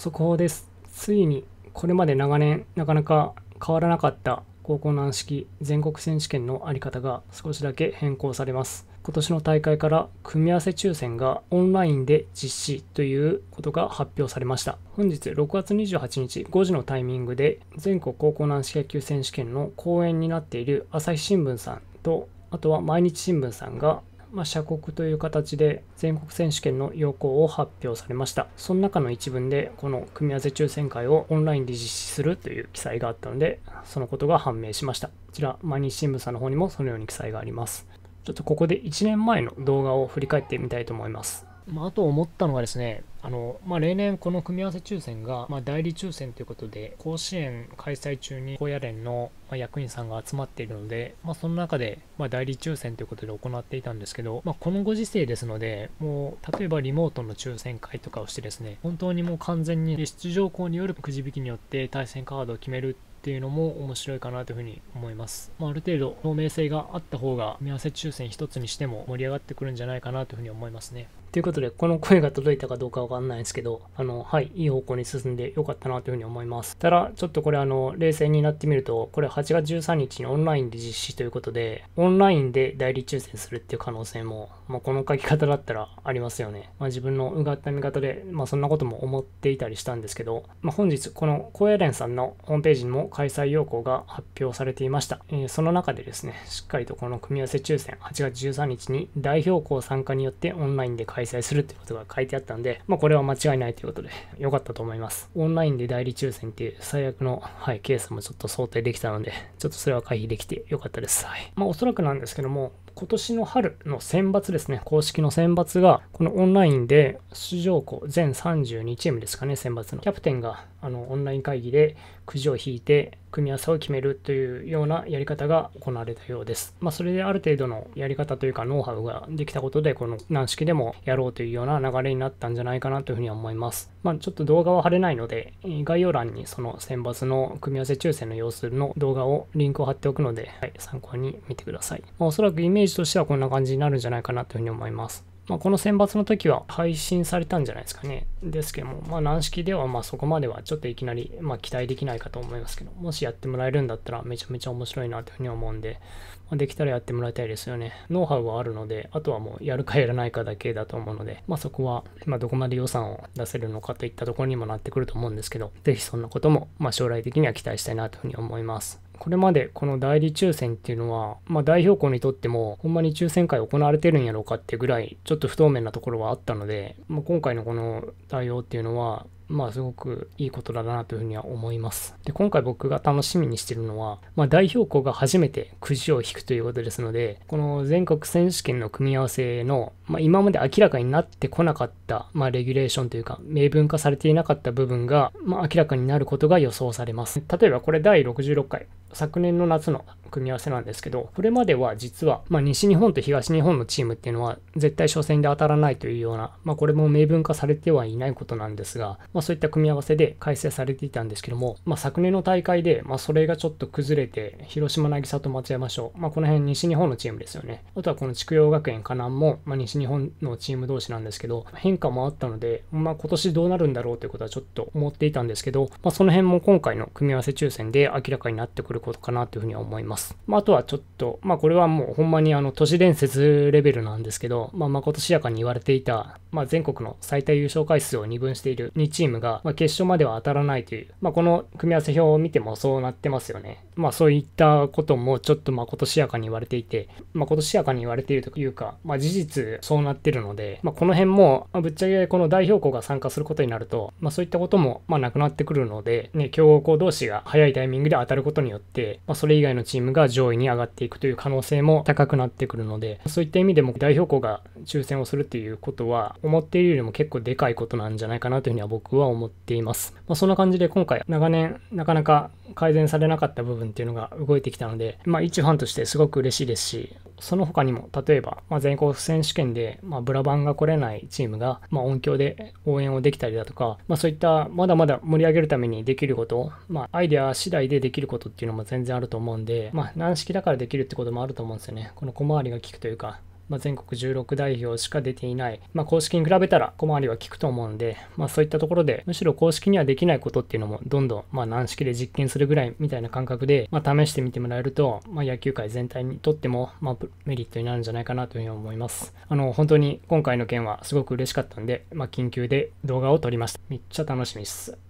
速報です。ついに、これまで長年、なかなか変わらなかった高校軟式全国選手権の在り方が少しだけ変更されます。今年の大会から組み合わせ抽選がオンラインで実施ということが発表されました。本日6月28日5時のタイミングで全国高校軟式野球選手権の講演になっている朝日新聞さんとあとは毎日新聞さんがまあ、社国という形で全国選手権の要項を発表されました。その中の一文で、この組み合わせ抽選会をオンラインで実施するという記載があったので、そのことが判明しました。こちら、毎日新聞さんの方にもそのように記載があります。ちょっとここで1年前の動画を振り返ってみたいと思います。まあ、あと思ったのがですね、あの、まあ、例年この組み合わせ抽選が、まあ、代理抽選ということで、甲子園開催中に高野連の役員さんが集まっているので、まあ、その中で、ま代理抽選ということで行っていたんですけど、まあ、このご時世ですので、もう、例えばリモートの抽選会とかをしてですね、本当にもう完全に出場校によるくじ引きによって対戦カードを決めるっていうのも面白いかなというふうに思います。まあ、ある程度透明性があった方が組み合わせ抽選一つにしても盛り上がってくるんじゃないかなというふうに思いますね。ということで、この声が届いたかどうかわかんないんですけど、あの、はい、いい方向に進んでよかったなというふうに思います。ただ、ちょっとこれあの、冷静になってみると、これ8月13日にオンラインで実施ということで、オンラインで代理抽選するっていう可能性も、まあ、この書き方だったらありますよね。まあ、自分のうがった見方で、まあ、そんなことも思っていたりしたんですけど、まあ、本日、この高野連さんのホームページにも開催要項が発表されていました。えー、その中でですね、しっかりとこの組み合わせ抽選、8月13日に代表校参加によってオンラインで開催するってことが書いてあったんで、まあ、これは間違いないということで、良かったと思います。オンラインで代理抽選っていう最悪の、はい、ケースもちょっと想定できたので、ちょっとそれは回避できて良かったです。はい。まあ、おそらくなんですけども、今年の春の選抜ですね、公式の選抜が、このオンラインで出場校全32チームですかね、選抜の。キャプテンが、あの、オンライン会議でくじを引いて、で組み合わせを決めるというようなやり方が行われたようです。まあ、それである程度のやり方というかノウハウができたことで、この軟式でもやろうというような流れになったんじゃないかなというふうに思います。まあ、ちょっと動画は貼れないので、概要欄にその選抜の組み合わせ抽選の様子の動画をリンクを貼っておくので、はい、参考に見てください。まあ、おそらくイメージとしてはこんな感じになるんじゃないかなというふうに思います。まあ、この選抜の時は配信されたんじゃないですかね。ですけども、まあ、軟式ではまそこまではちょっといきなりま期待できないかと思いますけど、もしやってもらえるんだったらめちゃめちゃ面白いなというふうに思うんで、まあ、できたらやってもらいたいですよね。ノウハウはあるので、あとはもうやるかやらないかだけだと思うので、まあ、そこはまどこまで予算を出せるのかといったところにもなってくると思うんですけど、是非そんなこともま将来的には期待したいなというふうに思います。これまでこの代理抽選っていうのは、まあ、代表校にとっても、ほんまに抽選会行われてるんやろうかってぐらい、ちょっと不透明なところはあったので、まあ、今回のこの対応っていうのは、まあすごくいいことだなというふうには思います。で、今回僕が楽しみにしてるのは、まあ、代表校が初めてくじを引くということですので、この全国選手権の組み合わせの、まあ、今まで明らかになってこなかった、まあレギュレーションというか、明文化されていなかった部分が、まあ、明らかになることが予想されます。例えばこれ第66回、昨年の夏の組み合わせなんですけど、これまでは実は、まあ、西日本と東日本のチームっていうのは絶対初戦で当たらないというような、まあ、これも明文化されてはいないことなんですが、まあ、そういった組み合わせで改正されていたんですけども、ま昨年の大会で、まそれがちょっと崩れて、広島渚と松山賞、まこの辺西日本のチームですよね。あとはこの筑陽学園河南も、ま西日本のチーム同士なんですけど、変化もあったので、まあ、今年どうなるんだろうということはちょっと思っていたんですけど、まあ、その辺も今回の組み合わせ抽選で明らかになってくるることかなというふうには思います。まあ、あとはちょっと、まあ、これはもうほんまにあの都市伝説レベルなんですけど、まあ、まことしやかに言われていた、まあ、全国の最多優勝回数を2分している2チームが、まあ、決勝までは当たらないという、まあ、この組み合わせ表を見てもそうなってますよね。まあそういったこともちょっとまことしやかに言われていて、まあことしやかに言われているというか、まあ事実そうなってるので、まあこの辺も、まあ、ぶっちゃけこの代表校が参加することになると、まあそういったこともまあなくなってくるので、ね、強豪校同士が早いタイミングで当たることによって、まあそれ以外のチームが上位に上がっていくという可能性も高くなってくるので、そういった意味でも代表校が抽選をするっていうことは、思っているよりも結構でかいことなんじゃないかなというふうには僕は思っています。まあそんな感じで今回長年なかなか改善されなかった部分っていうのが動いてきたので、まあ、一ファンとしてすごく嬉しいですし、その他にも、例えば、まあ、全国選手権で、まあ、ブラバンが来れないチームが、まあ、音響で応援をできたりだとか、まあ、そういった、まだまだ盛り上げるためにできること、まあ、アイデア次第でできることっていうのも全然あると思うんで、まあ、軟式だからできるってこともあると思うんですよね。この小回りが効くというか、まあ、全国16代表しか出ていない、まあ、公式に比べたら小回りは効くと思うんで、まあ、そういったところでむしろ公式にはできないことっていうのもどんどん、まあ、軟式で実験するぐらいみたいな感覚で、まあ、試してみてもらえると、まあ、野球界全体にとっても、まあ、メリットになるんじゃないかなというふうに思いますあの本当に今回の件はすごく嬉しかったんで、まあ、緊急で動画を撮りましためっちゃ楽しみです